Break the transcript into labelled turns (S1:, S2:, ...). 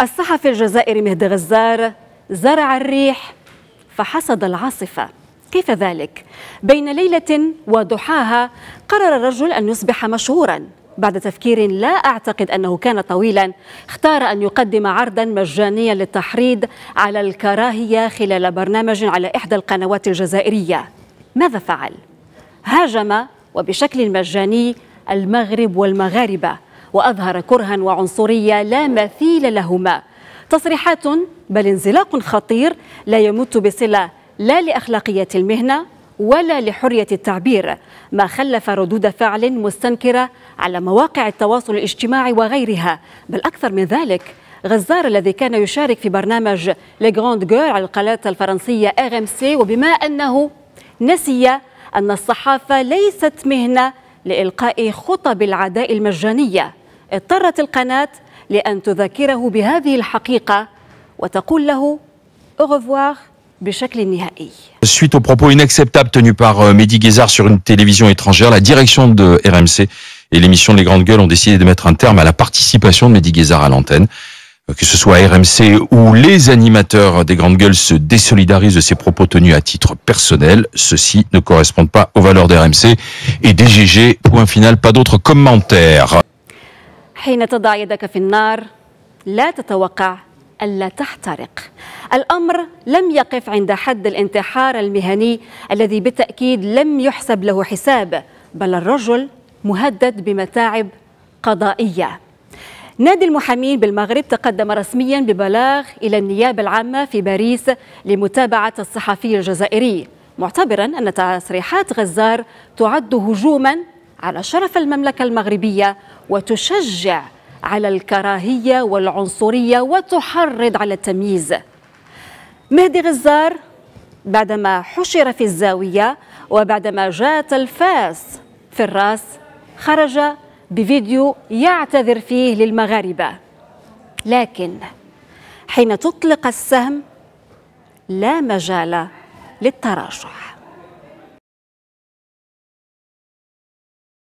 S1: الصحفي الجزائري مهدي غزار زرع الريح فحصد العاصفة كيف ذلك؟ بين ليلة وضحاها قرر الرجل أن يصبح مشهورا بعد تفكير لا أعتقد أنه كان طويلا اختار أن يقدم عرضا مجانيا للتحريض على الكراهية خلال برنامج على إحدى القنوات الجزائرية ماذا فعل؟ هاجم وبشكل مجاني المغرب والمغاربة وأظهر كرها وعنصرية لا مثيل لهما تصريحات بل انزلاق خطير لا يمت بصلة لا لأخلاقية المهنة ولا لحرية التعبير ما خلف ردود فعل مستنكرة على مواقع التواصل الاجتماعي وغيرها بل أكثر من ذلك غزار الذي كان يشارك في برنامج لغراند جول على القناة الفرنسية ار ام سي وبما أنه نسي أن الصحافة ليست مهنة لإلقاء خطب العداء المجانية au revoir
S2: Suite aux propos inacceptables tenus par euh, Mehdi Guézard sur une télévision étrangère, la direction de RMC et l'émission Les Grandes Gueules ont décidé de mettre un terme à la participation de Mehdi Guézard à l'antenne. Euh, que ce soit RMC ou les animateurs des Grandes Gueules se désolidarisent de ces propos tenus à titre personnel. ceci ne correspondent pas aux valeurs d'RMC et DGG. Point final, pas d'autres commentaires.
S1: حين تضع يدك في النار لا تتوقع ألا تحترق الأمر لم يقف عند حد الانتحار المهني الذي بالتأكيد لم يحسب له حساب بل الرجل مهدد بمتاعب قضائية نادي المحامين بالمغرب تقدم رسميا ببلاغ إلى النيابة العامة في باريس لمتابعة الصحفي الجزائري معتبرا أن تصريحات غزار تعد هجوما على شرف المملكة المغربية وتشجع على الكراهية والعنصرية وتحرض على التمييز مهدي غزار بعدما حشر في الزاوية وبعدما جاءت الفاس في الراس خرج بفيديو يعتذر فيه للمغاربة لكن حين تطلق السهم لا مجال
S2: للتراجع